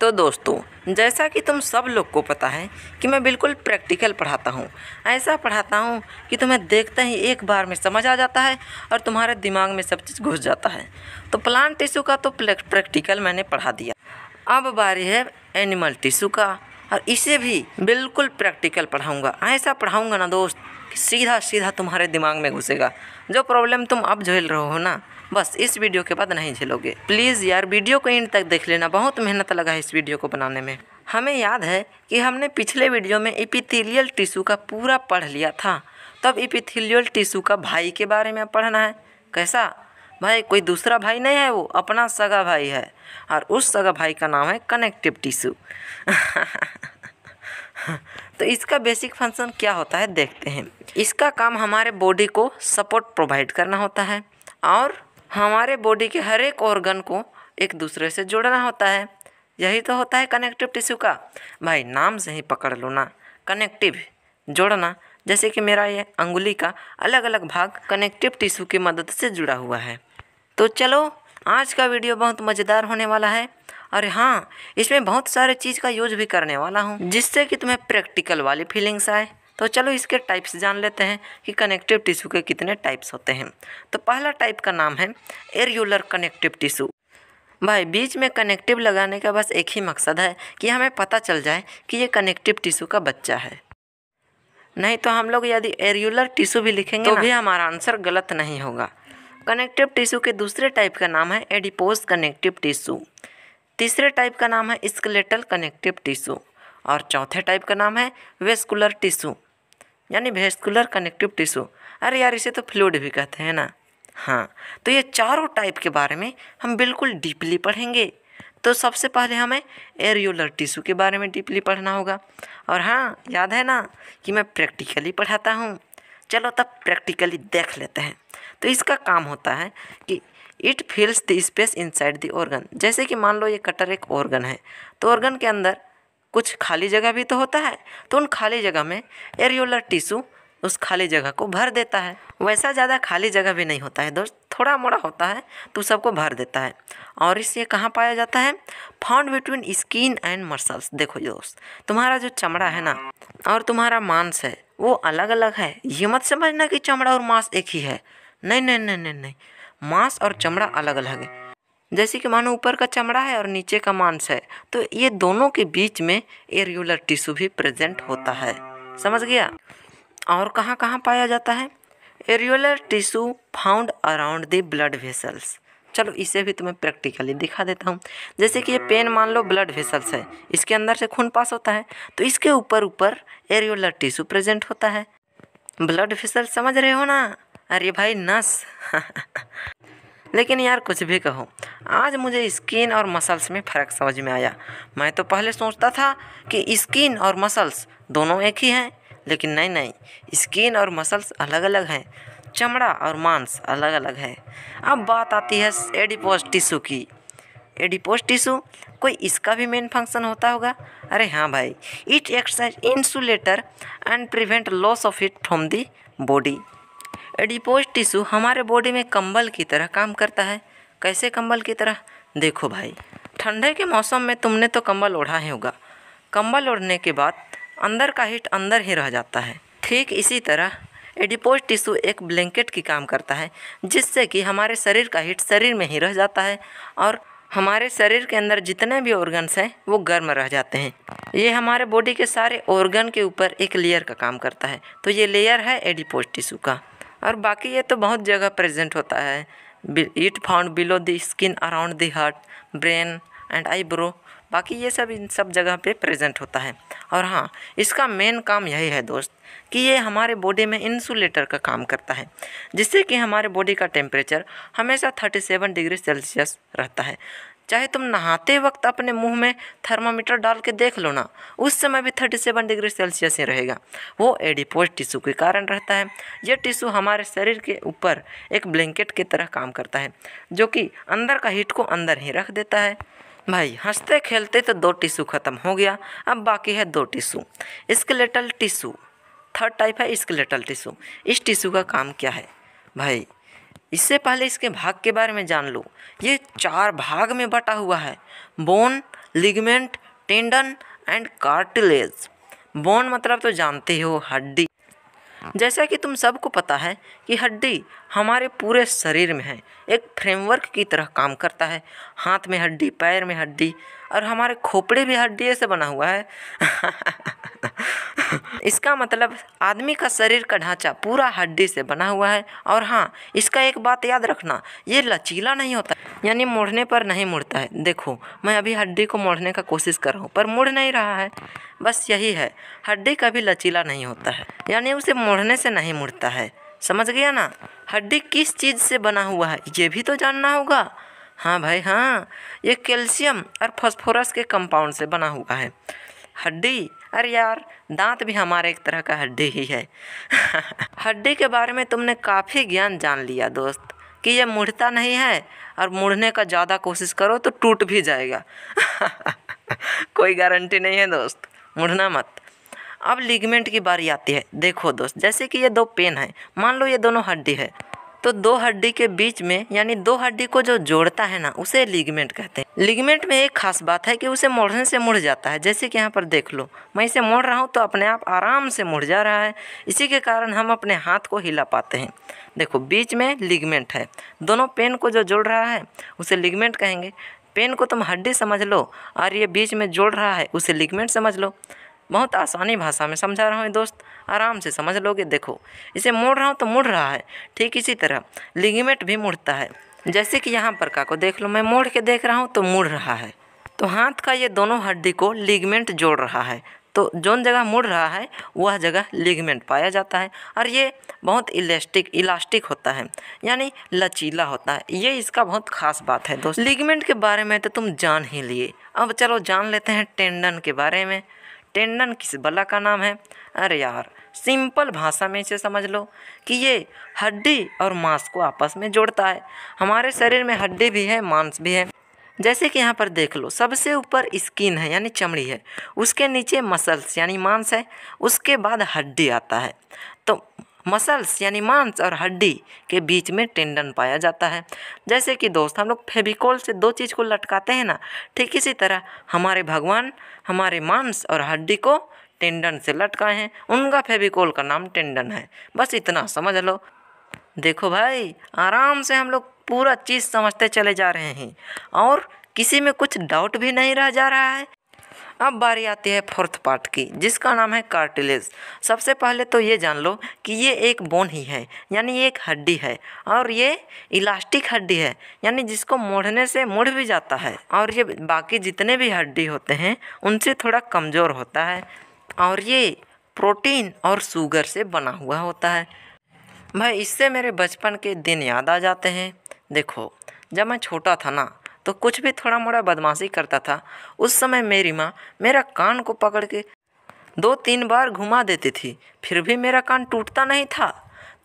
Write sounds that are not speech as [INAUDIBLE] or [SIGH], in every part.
तो दोस्तों जैसा कि तुम सब लोग को पता है कि मैं बिल्कुल प्रैक्टिकल पढ़ाता हूँ ऐसा पढ़ाता हूँ कि तुम्हें देखते ही एक बार में समझ आ जाता है और तुम्हारे दिमाग में सब चीज़ घुस जाता है तो प्लांट टिश्यू का तो प्रैक्टिकल मैंने पढ़ा दिया अब बारी है एनिमल टिश्यू का और इसे भी बिल्कुल प्रैक्टिकल पढ़ाऊँगा ऐसा पढ़ाऊँगा ना दोस्त सीधा सीधा तुम्हारे दिमाग में घुसेगा जो प्रॉब्लम तुम अब झेल रहे हो ना बस इस वीडियो के बाद नहीं झेलोगे प्लीज़ यार वीडियो को एंड तक देख लेना बहुत मेहनत लगा है इस वीडियो को बनाने में हमें याद है कि हमने पिछले वीडियो में इपिथिलियल टिशू का पूरा पढ़ लिया था तब इपिथिलियल टिशू का भाई के बारे में पढ़ना है कैसा भाई कोई दूसरा भाई नहीं है वो अपना सगा भाई है और उस सगा भाई का नाम है कनेक्टिव टिशू [LAUGHS] तो इसका बेसिक फंक्शन क्या होता है देखते हैं इसका काम हमारे बॉडी को सपोर्ट प्रोवाइड करना होता है और हमारे बॉडी के हर एक ऑर्गन को एक दूसरे से जोड़ना होता है यही तो होता है कनेक्टिव टिश्यू का भाई नाम से ही पकड़ लो ना कनेक्टिव जोड़ना जैसे कि मेरा ये अंगुली का अलग अलग भाग कनेक्टिव टिश्यू की मदद से जुड़ा हुआ है तो चलो आज का वीडियो बहुत मज़ेदार होने वाला है अरे हाँ इसमें बहुत सारे चीज़ का यूज भी करने वाला हूँ जिससे कि तुम्हें प्रैक्टिकल वाली फीलिंग्स आए तो चलो इसके टाइप्स जान लेते हैं कि कनेक्टिव टिश्यू के कितने टाइप्स होते हैं तो पहला टाइप का नाम है एरियुलर कनेक्टिव टिश्यू भाई बीच में कनेक्टिव लगाने का बस एक ही मकसद है कि हमें पता चल जाए कि ये कनेक्टिव टिश्यू का बच्चा है नहीं तो हम लोग यदि एरियुलर टिश्यू भी लिखेंगे तो भी हमारा आंसर गलत नहीं होगा कनेक्टिव टिश्यू के दूसरे टाइप का नाम है एडिपोज कनेक्टिव टिश्यू तीसरे टाइप का नाम है स्केलेटल कनेक्टिव टिश्यू और चौथे टाइप का नाम है वेस्कुलर टिश्यू यानी वेस्कुलर कनेक्टिव टिश्यू अरे यार इसे तो फ्लूड भी कहते हैं ना हाँ तो ये चारों टाइप के बारे में हम बिल्कुल डीपली पढ़ेंगे तो सबसे पहले हमें एरियोलर टिश्यू के बारे में डीपली पढ़ना होगा और हाँ याद है ना कि मैं प्रैक्टिकली पढ़ाता हूँ चलो तब प्रैक्टिकली देख लेते हैं तो इसका काम होता है कि it fills the space inside the organ जैसे कि मान लो ये कटर एक ऑर्गन है तो ऑर्गन के अंदर कुछ खाली जगह भी तो होता है तो उन खाली जगह में एरियोलर टिश्यू उस खाली जगह को भर देता है वैसा ज़्यादा खाली जगह भी नहीं होता है दोस्त थोड़ा मोड़ा होता है तो सबको भर देता है और इससे कहाँ पाया जाता है found between skin and muscles देखो दोस्त तुम्हारा जो चमड़ा है ना और तुम्हारा मांस है वो अलग अलग है ये मत समझना कि चमड़ा और मांस एक ही है नहीं नहीं नहीं नहीं नहीं मांस और चमड़ा अलग अलग है जैसे कि मानो ऊपर का चमड़ा है और नीचे का मांस है तो ये दोनों के बीच में एरियुलर टिश्यू भी प्रेजेंट होता है समझ गया और कहाँ कहाँ पाया जाता है areolar tissue found around the blood vessels चलो इसे भी तुम्हें प्रैक्टिकली दिखा देता हूँ जैसे कि ये पेन मान लो ब्लड वेसल्स है इसके अंदर से खून पास होता है तो इसके ऊपर ऊपर एरियोलर टिश्यू प्रेजेंट होता है ब्लड वेसल्स समझ रहे हो ना अरे भाई नस लेकिन यार कुछ भी कहो आज मुझे स्किन और मसल्स में फ़र्क समझ में आया मैं तो पहले सोचता था कि स्किन और मसल्स दोनों एक ही हैं लेकिन नहीं नहीं स्किन और मसल्स अलग अलग हैं चमड़ा और मांस अलग अलग है अब बात आती है एडिपोज टिशू की एडिपोज टिशू कोई इसका भी मेन फंक्शन होता होगा अरे हाँ भाई it exercise insulator and prevent loss of it from the body adipose tissue हमारे बॉडी में कंबल की तरह काम करता है कैसे कंबल की तरह देखो भाई ठंडे के मौसम में तुमने तो कंबल ओढ़ा ही होगा कंबल ओढ़ने के बाद अंदर का हीट अंदर ही रह जाता है ठीक इसी तरह एडिपोज टिश्यू एक ब्लैंकेट की काम करता है जिससे कि हमारे शरीर का हीट शरीर में ही रह जाता है और हमारे शरीर के अंदर जितने भी ऑर्गन्स हैं वो गर्म रह जाते हैं ये हमारे बॉडी के सारे ऑर्गन के ऊपर एक लेयर का काम करता है तो ये लेयर है एडिपोज टिश्यू का और बाकी ये तो बहुत जगह प्रेजेंट होता है it found below the skin around the heart brain and eyebrow बाकी ये सब इन सब जगह पे प्रेजेंट होता है और हाँ इसका मेन काम यही है दोस्त कि ये हमारे बॉडी में इंसुलेटर का काम करता है जिससे कि हमारे बॉडी का टेम्परेचर हमेशा 37 डिग्री सेल्सियस रहता है चाहे तुम नहाते वक्त अपने मुंह में थर्मामीटर डाल के देख लो ना उस समय भी थर्टी सेवन डिग्री सेल्सियस ही रहेगा वो एडिपोज टिशू के कारण रहता है यह टिशू हमारे शरीर के ऊपर एक ब्लैंकेट की तरह काम करता है जो कि अंदर का हीट को अंदर ही रख देता है भाई हंसते खेलते तो दो टिशू ख़त्म हो गया अब बाकी है दो tissue skeletal tissue third type है स्केलेटल टिशू इस टिशू का काम क्या है भाई इससे पहले इसके भाग के बारे में जान लो ये चार भाग में बटा हुआ है bone ligament tendon and cartilage bone मतलब तो जानते हो हड्डी जैसा कि तुम सबको पता है कि हड्डी हमारे पूरे शरीर में है एक फ्रेमवर्क की तरह काम करता है हाथ में हड्डी पैर में हड्डी और हमारे खोपड़े भी हड्डी से बना हुआ है [LAUGHS] इसका मतलब आदमी का शरीर का ढांचा पूरा हड्डी से बना हुआ है और हाँ इसका एक बात याद रखना ये लचीला नहीं होता यानी मुड़ने पर नहीं मुड़ता है देखो मैं अभी हड्डी को मोड़ने का कोशिश कर रहा हूँ पर मुड़ नहीं रहा है बस यही है हड्डी कभी लचीला नहीं होता है यानी उसे मोड़ने से नहीं मुड़ता है समझ गया ना हड्डी किस चीज़ से बना हुआ है ये भी तो जानना होगा हाँ भाई हाँ ये कैल्शियम और फॉस्फोरस के कंपाउंड से बना हुआ है हड्डी अरे यार दांत भी हमारे एक तरह का हड्डी ही है [LAUGHS] हड्डी के बारे में तुमने काफ़ी ज्ञान जान लिया दोस्त कि यह मुड़ता नहीं है और मुड़ने का ज़्यादा कोशिश करो तो टूट भी जाएगा [LAUGHS] कोई गारंटी नहीं है दोस्त मुड़ना मत अब लिगमेंट की बारी आती है देखो दोस्त जैसे कि ये दो पेन है मान लो ये दोनों हड्डी है तो दो हड्डी के बीच में यानी दो हड्डी को जो जोड़ता है ना उसे लिगमेंट कहते हैं लिगमेंट में एक खास बात है कि उसे मोड़ने से मुड़ जाता है जैसे कि यहाँ पर देख लो मैं इसे मोड़ रहा हूँ तो अपने आप आराम से मुड़ जा रहा है इसी के कारण हम अपने हाथ को हिला पाते हैं देखो बीच में लिगमेंट है दोनों पेन को जो जोड़ रहा है उसे लिगमेंट कहेंगे पेन को तुम हड्डी समझ लो और ये बीच में जोड़ रहा है उसे लिगमेंट समझ लो बहुत आसानी भाषा में समझा रहा हूँ दोस्त आराम से समझ लोगे देखो इसे मोड़ रहा हूँ तो मुड़ रहा है ठीक इसी तरह लिगमेंट भी मुड़ता है जैसे कि यहाँ पर का को देख लो मैं मोड़ के देख रहा हूँ तो मुड़ रहा है तो हाथ का ये दोनों हड्डी को लिगमेंट जोड़ रहा है तो जोन जगह मुड़ रहा है वह जगह लिगमेंट पाया जाता है और ये बहुत इलास्टिक इलास्टिक होता है यानी लचीला होता है ये इसका बहुत खास बात है दोस्त लिगमेंट के बारे में तो तुम जान ही लिए अब चलो जान लेते हैं टेंडन के बारे में टेंडन किस बला का नाम है अरे यार सिंपल भाषा में इसे समझ लो कि ये हड्डी और मांस को आपस में जोड़ता है हमारे शरीर में हड्डी भी है मांस भी है जैसे कि यहाँ पर देख लो सबसे ऊपर स्किन है यानी चमड़ी है उसके नीचे मसल्स यानी मांस है उसके बाद हड्डी आता है तो मसल्स यानी मांस और हड्डी के बीच में टेंडन पाया जाता है जैसे कि दोस्त हम लोग फेविकोल से दो चीज़ को लटकाते हैं ना ठीक इसी तरह हमारे भगवान हमारे मांस और हड्डी को टेंडन से लटकाए हैं उनका फेविकोल का नाम टेंडन है बस इतना समझ लो देखो भाई आराम से हम लोग पूरा चीज़ समझते चले जा रहे हैं और किसी में कुछ डाउट भी नहीं रह जा रहा है अब बारी आती है फोर्थ पार्ट की जिसका नाम है कार्टिलेज सबसे पहले तो ये जान लो कि ये एक बोन ही है यानी ये एक हड्डी है और ये इलास्टिक हड्डी है यानी जिसको मोड़ने से मुड़ भी जाता है और ये बाकी जितने भी हड्डी होते हैं उनसे थोड़ा कमज़ोर होता है और ये प्रोटीन और शुगर से बना हुआ होता है भाई इससे मेरे बचपन के दिन याद आ जाते हैं देखो जब मैं छोटा था ना तो कुछ भी थोड़ा मोड़ा बदमाशी करता था उस समय मेरी माँ मेरा कान को पकड़ के दो तीन बार घुमा देती थी फिर भी मेरा कान टूटता नहीं था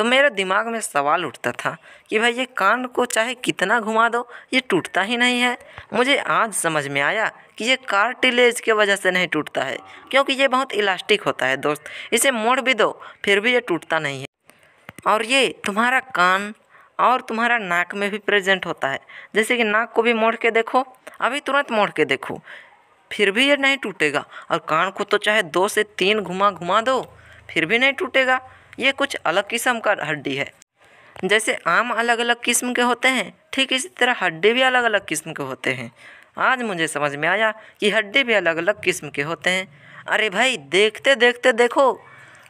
तो मेरे दिमाग में सवाल उठता था कि भाई ये कान को चाहे कितना घुमा दो ये टूटता ही नहीं है मुझे आज समझ में आया कि ये कार्टिलेज के वजह से नहीं टूटता है क्योंकि ये बहुत इलास्टिक होता है दोस्त इसे मोड़ भी दो फिर भी ये टूटता नहीं है और ये तुम्हारा कान और तुम्हारा नाक में भी प्रेजेंट होता है जैसे कि नाक को भी मोड़ के देखो अभी तुरंत मोड़ के देखो फिर भी ये नहीं टूटेगा और कान को तो चाहे दो से तीन घुमा घुमा दो फिर भी नहीं टूटेगा ये कुछ अलग किस्म का हड्डी है जैसे आम अलग अलग किस्म के होते हैं ठीक इसी तरह हड्डी भी अलग अलग किस्म के होते हैं आज मुझे समझ में आया कि हड्डी भी अलग अलग किस्म के होते हैं अरे भाई देखते देखते देखो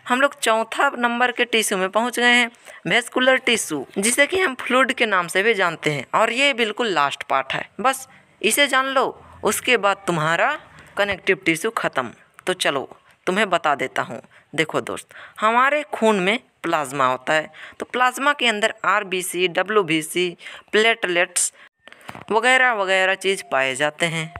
हम लोग चौथा नंबर के टिश्यू में पहुंच गए हैं वेस्कुलर टिश्यू जिसे कि हम फ्लूड के नाम से भी जानते हैं और ये बिल्कुल लास्ट पार्ट है बस इसे जान लो उसके बाद तुम्हारा कनेक्टिव टिश्यू ख़त्म तो चलो तुम्हें बता देता हूँ देखो दोस्त हमारे खून में प्लाज्मा होता है तो प्लाज्मा के अंदर R B C W B C platelets वगैरह वगैरह चीज़ पाए जाते हैं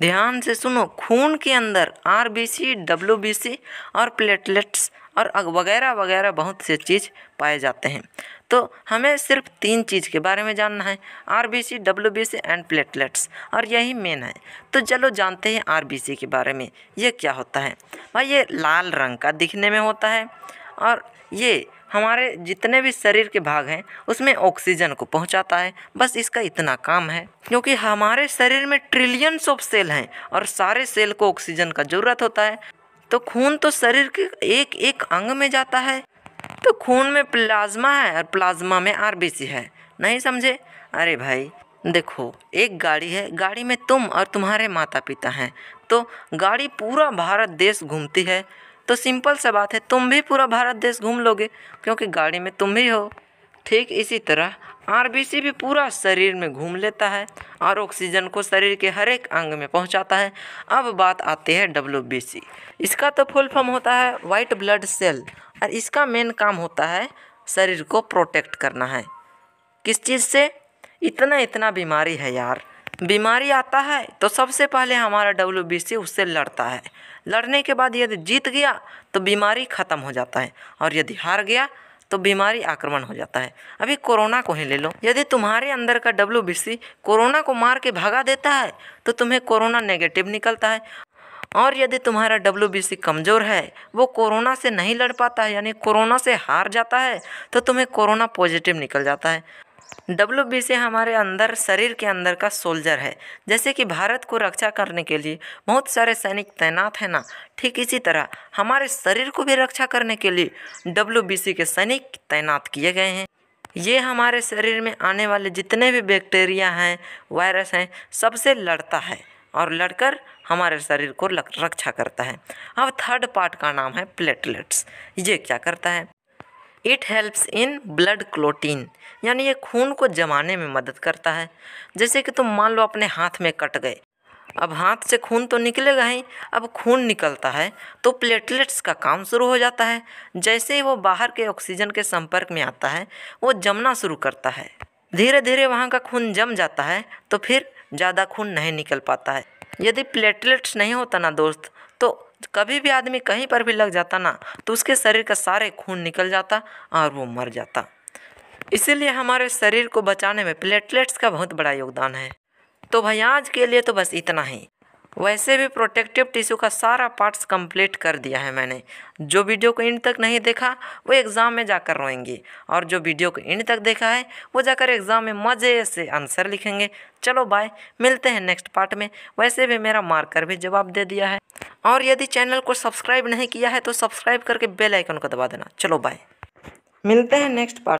ध्यान से सुनो खून के अंदर R B C W B C और प्लेटलेट्स और वगैरह वगैरह बहुत से चीज़ पाए जाते हैं तो हमें सिर्फ तीन चीज़ के बारे में जानना है R B C W B C and platelets और यही मेन है तो चलो जानते हैं आर बी सी के बारे में ये क्या होता है भाई ये लाल रंग का दिखने में होता है और ये हमारे जितने भी शरीर के भाग हैं उसमें ऑक्सीजन को पहुंचाता है बस इसका इतना काम है क्योंकि हमारे शरीर में ट्रिलियंस ऑफ सेल हैं और सारे सेल को ऑक्सीजन का ज़रूरत होता है तो खून तो शरीर के एक एक अंग में जाता है तो खून में प्लाज्मा है और प्लाज्मा में आरबीसी है नहीं समझे अरे भाई देखो एक गाड़ी है गाड़ी में तुम और तुम्हारे माता पिता हैं तो गाड़ी पूरा भारत देश घूमती है तो सिंपल सा बात है तुम भी पूरा भारत देश घूम लोगे क्योंकि गाड़ी में तुम भी हो ठीक इसी तरह आर भी पूरा शरीर में घूम लेता है और ऑक्सीजन को शरीर के हर एक अंग में पहुंचाता है अब बात आती है डब्ल्यू इसका तो फुल फॉर्म होता है वाइट ब्लड सेल और इसका मेन काम होता है शरीर को प्रोटेक्ट करना है किस चीज़ से इतना इतना बीमारी है यार बीमारी आता है तो सबसे पहले हमारा डब्ल्यू उससे लड़ता है लड़ने के बाद यदि जीत गया तो बीमारी ख़त्म हो जाता है और यदि हार गया तो बीमारी आक्रमण हो जाता है अभी कोरोना को ही ले लो यदि तुम्हारे अंदर का डब्ल्यू कोरोना को मार के भगा देता है तो तुम्हें कोरोना नेगेटिव निकलता है और यदि तुम्हारा डब्ल्यू बी सी कमज़ोर है वो कोरोना से नहीं लड़ पाता है यानी कोरोना से हार जाता है तो तुम्हें कोरोना पॉजिटिव निकल जाता है डब्ल्यू बी सी हमारे अंदर शरीर के अंदर का सोल्जर है जैसे कि भारत को रक्षा करने के लिए बहुत सारे सैनिक तैनात हैं ना ठीक इसी तरह हमारे शरीर को भी रक्षा करने के लिए डब्ल्यू बी सी के सैनिक तैनात किए गए हैं ये हमारे शरीर में आने वाले जितने भी बैक्टीरिया हैं वायरस हैं सबसे लड़ता है और लड़कर हमारे शरीर को रक्षा करता है अब थर्ड पार्ट का नाम है प्लेटलेट्स ये क्या करता है it helps in blood clotting यानी ये खून को जमाने में मदद करता है जैसे कि तुम मान लो अपने हाथ में कट गए अब हाथ से खून तो निकलेगा ही अब खून निकलता है तो प्लेटलेट्स का काम शुरू हो जाता है जैसे ही वो बाहर के ऑक्सीजन के संपर्क में आता है वो जमना शुरू करता है धीरे धीरे वहाँ का खून जम जाता है तो फिर ज़्यादा खून नहीं निकल पाता है यदि प्लेटलेट्स नहीं होता ना दोस्त तो कभी भी आदमी कहीं पर भी लग जाता ना तो उसके शरीर का सारे खून निकल जाता और वो मर जाता इसीलिए हमारे शरीर को बचाने में प्लेटलेट्स का बहुत बड़ा योगदान है तो भाई आज के लिए तो बस इतना ही वैसे भी प्रोटेक्टिव टिश्यू का सारा पार्ट्स कंप्लीट कर दिया है मैंने जो वीडियो को एंड तक नहीं देखा वो एग्ज़ाम में जाकर रोएंगे और जो वीडियो को एंड तक देखा है वो जाकर एग्ज़ाम में मज़े से आंसर लिखेंगे चलो बाय मिलते हैं नेक्स्ट पार्ट में वैसे भी मेरा मार्कर भी जवाब दे दिया है और यदि चैनल को सब्सक्राइब नहीं किया है तो सब्सक्राइब करके बेलाइकन को दबा देना चलो बाय मिलते हैं नेक्स्ट पार्ट